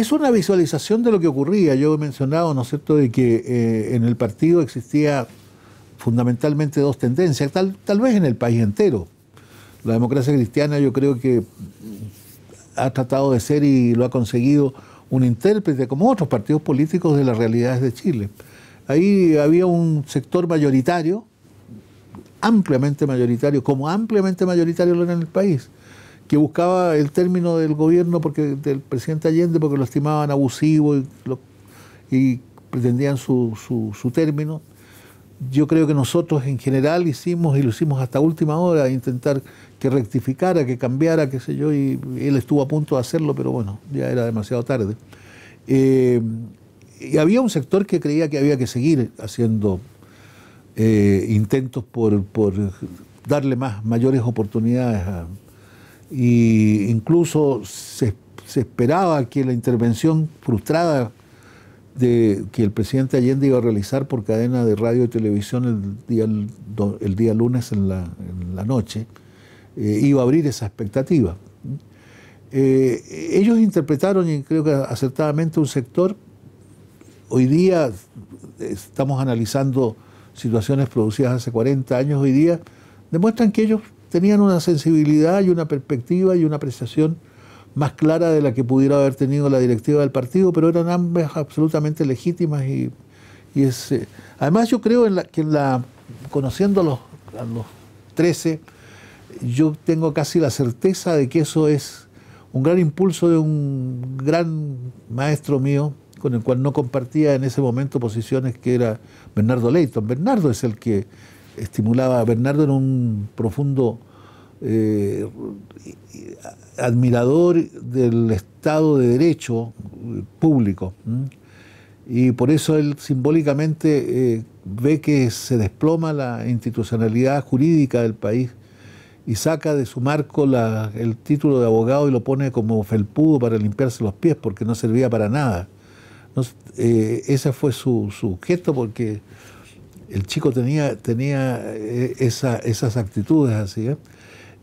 es una visualización de lo que ocurría. Yo he mencionado, ¿no es cierto?, de que eh, en el partido existía fundamentalmente dos tendencias, tal, tal vez en el país entero. La democracia cristiana yo creo que ha tratado de ser y lo ha conseguido un intérprete, como otros partidos políticos, de las realidades de Chile. Ahí había un sector mayoritario, ampliamente mayoritario, como ampliamente mayoritario lo era en el país, que buscaba el término del gobierno porque del presidente Allende porque lo estimaban abusivo y, pretendían su, término. Yo creo que nosotros en general hicimos y lo hicimos hasta última hora, intentar que rectificara, que cambiara, qué sé yo, y él estuvo a punto de hacerlo, pero bueno, ya era demasiado tarde. Eh, y había un sector que creía que había que seguir haciendo eh, intentos por, por darle más, mayores oportunidades a, e incluso se, esperaba que la intervención frustrada de, que el presidente Allende iba a realizar por cadena de radio y televisión el día, el, día lunes en la, noche, eh, iba a abrir esa expectativa. Eh, ellos interpretaron, y creo que acertadamente, un sector. Hoy día estamos analizando situaciones producidas hace 40 años, hoy día demuestran que ellos tenían una sensibilidad y una perspectiva y una apreciación más clara de la que pudiera haber tenido la directiva del partido, pero eran ambas absolutamente legítimas y, y eh, además yo creo que en la, conociendo a los, a los 13, yo tengo casi la certeza de que eso es un gran impulso de un gran maestro mío, con el cual no compartía en ese momento posiciones que era Bernardo Leighton. Bernardo es el que estimulaba a Bernardo en un profundo eh, admirador del Estado de Derecho eh, público. Y por eso él simbólicamente eh, ve que se desploma la institucionalidad jurídica del país y saca de su marco la, el título de abogado y lo pone como felpudo para limpiarse los pies porque no servía para nada. ese fue su, su gesto porque el chico tenía, tenía eh, esas actitudes así. ¿eh?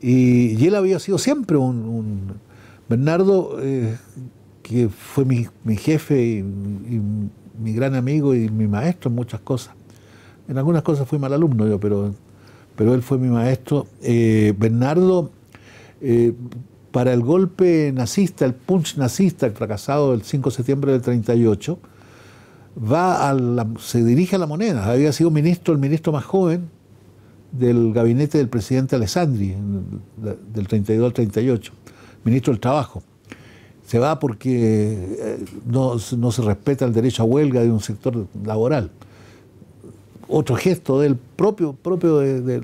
Y, él había sido siempre un... Bernardo, eh, que fue mi, jefe y, mi gran amigo y mi maestro en muchas cosas. En algunas cosas fui mal alumno yo, pero, pero él fue mi maestro. Bernardo, para el golpe nazista, el punch nazista, el fracasado del 5 de septiembre del 38, va a se dirige a la moneda. Había sido ministro, el ministro más joven del gabinete del presidente Alessandri, del 32 al 38, ministro del Trabajo. Se va porque eh, no, se respeta el derecho a huelga de un sector laboral. Otro gesto del propio, propio de,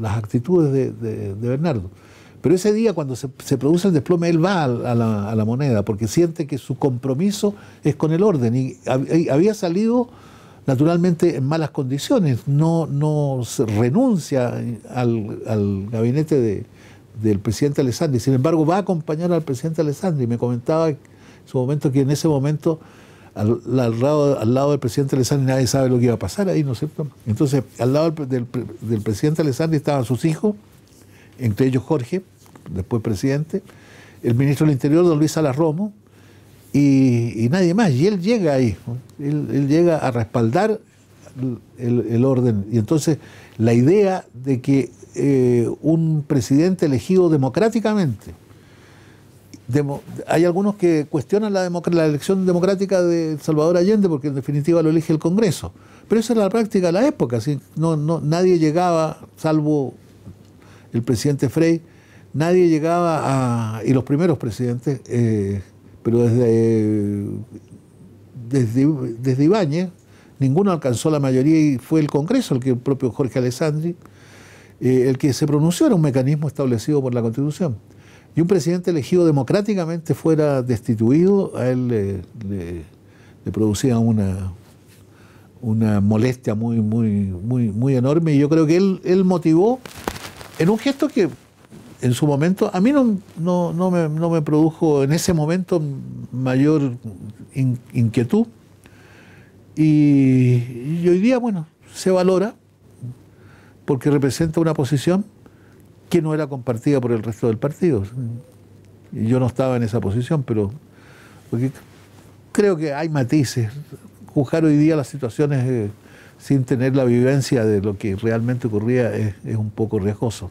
las actitudes de Bernardo. Pero ese día cuando se, produce el desplome, él va a, la, moneda porque siente que su compromiso es con el orden y había salido naturalmente en malas condiciones, no, no renuncia al, gabinete del presidente Alessandri, sin embargo va a acompañar al presidente Alessandri, me comentaba en su momento que en ese momento al, lado, del presidente Alessandri nadie sabe lo que iba a pasar ahí, ¿no es cierto? Entonces, al lado del presidente Alessandri estaban sus hijos, entre ellos Jorge, después presidente, el ministro del Interior, don Luis Salas Romo, y, nadie más. Y él llega ahí, él, llega a respaldar el, orden. Y entonces la idea de que eh, un presidente elegido democráticamente, hay algunos que cuestionan la, elección democrática de Salvador Allende porque en definitiva lo elige el Congreso. Pero esa era la práctica de la época. no, no, nadie llegaba, salvo el presidente Frey, nadie llegaba a, y los primeros presidentes, eh, pero desde, eh, desde, desde ninguno alcanzó la mayoría y fue el Congreso el que el propio Jorge Alessandri, eh, el que se pronunció era un mecanismo establecido por la Constitución. Y un presidente elegido democráticamente fuera destituido, a él le, producía una, una molestia muy, muy, muy, muy enorme. Y yo creo que él, él motivó en un gesto que en su momento, a mí no, me, produjo en ese momento mayor inquietud. Y, hoy día, bueno, se valora porque representa una posición que no era compartida por el resto del partido. Y yo no estaba en esa posición, pero creo que hay matices. Juzgar hoy día las situaciones eh, sin tener la vivencia de lo que realmente ocurría es un poco riesgoso.